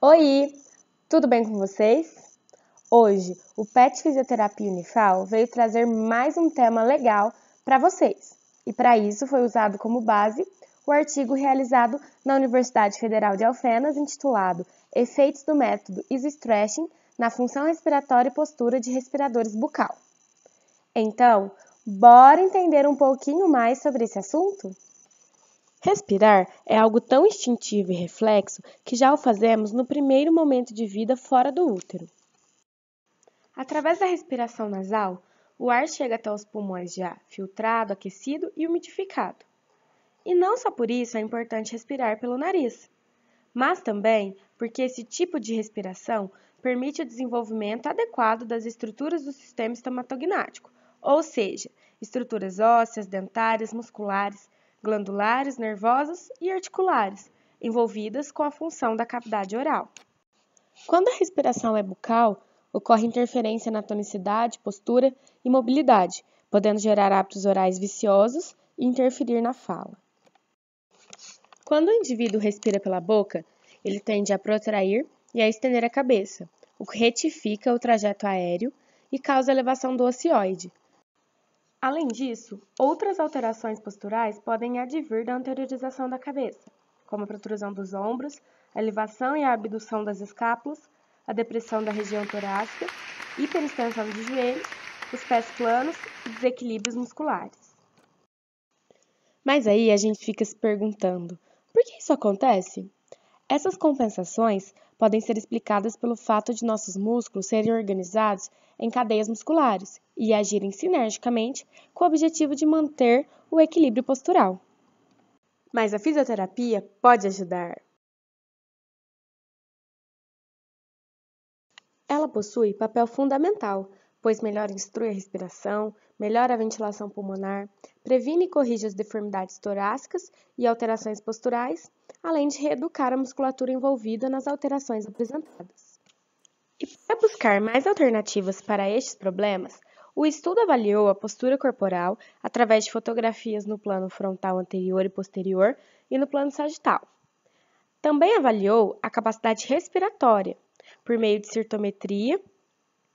Oi, tudo bem com vocês? Hoje, o PET Fisioterapia Unifal veio trazer mais um tema legal para vocês. E para isso foi usado como base o artigo realizado na Universidade Federal de Alfenas intitulado Efeitos do método Easy Stretching na função respiratória e postura de respiradores bucal. Então, bora entender um pouquinho mais sobre esse assunto? Respirar é algo tão instintivo e reflexo que já o fazemos no primeiro momento de vida fora do útero. Através da respiração nasal, o ar chega até os pulmões já filtrado, aquecido e umidificado. E não só por isso é importante respirar pelo nariz, mas também porque esse tipo de respiração permite o desenvolvimento adequado das estruturas do sistema estomatognático, ou seja, estruturas ósseas, dentárias, musculares, glandulares, nervosas e articulares, envolvidas com a função da cavidade oral. Quando a respiração é bucal, ocorre interferência na tonicidade, postura e mobilidade, podendo gerar hábitos orais viciosos e interferir na fala. Quando o indivíduo respira pela boca, ele tende a protrair e a estender a cabeça, o que retifica o trajeto aéreo e causa elevação do ocioide, Além disso, outras alterações posturais podem advir da anteriorização da cabeça, como a protrusão dos ombros, a elevação e a abdução das escápulas, a depressão da região torácica, hiperextensão de joelhos, os pés planos e desequilíbrios musculares. Mas aí a gente fica se perguntando: por que isso acontece? Essas compensações podem ser explicadas pelo fato de nossos músculos serem organizados em cadeias musculares e agirem sinergicamente com o objetivo de manter o equilíbrio postural. Mas a fisioterapia pode ajudar. Ela possui papel fundamental, pois melhora instrui a respiração, melhora a ventilação pulmonar, previne e corrige as deformidades torácicas e alterações posturais além de reeducar a musculatura envolvida nas alterações apresentadas. E para buscar mais alternativas para estes problemas, o estudo avaliou a postura corporal através de fotografias no plano frontal anterior e posterior e no plano sagital. Também avaliou a capacidade respiratória por meio de cirtometria,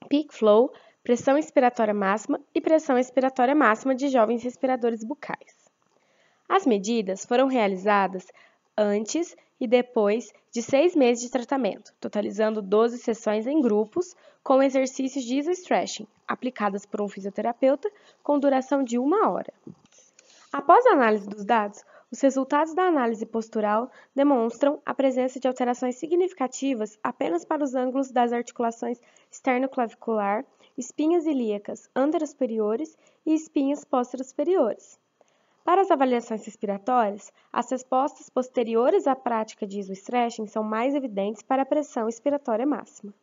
peak flow, pressão expiratória máxima e pressão expiratória máxima de jovens respiradores bucais. As medidas foram realizadas antes e depois de seis meses de tratamento, totalizando 12 sessões em grupos com exercícios de stretching aplicadas por um fisioterapeuta com duração de uma hora. Após a análise dos dados, os resultados da análise postural demonstram a presença de alterações significativas apenas para os ângulos das articulações externo-clavicular, espinhas ilíacas anterosperiores e espinhas posteriores para as avaliações respiratórias, as respostas posteriores à prática de isostretching são mais evidentes para a pressão expiratória máxima.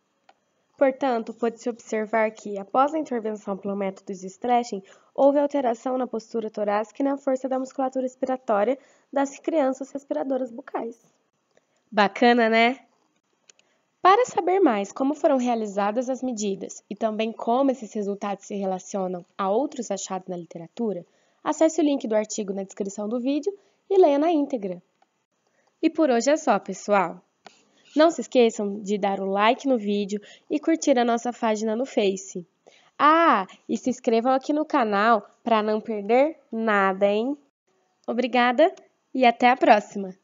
Portanto, pode-se observar que, após a intervenção pelo método de stretching, houve alteração na postura torácica e na força da musculatura expiratória das crianças respiradoras bucais. Bacana, né? Para saber mais como foram realizadas as medidas e também como esses resultados se relacionam a outros achados na literatura, Acesse o link do artigo na descrição do vídeo e leia na íntegra. E por hoje é só, pessoal! Não se esqueçam de dar o like no vídeo e curtir a nossa página no Face. Ah, e se inscrevam aqui no canal para não perder nada, hein? Obrigada e até a próxima!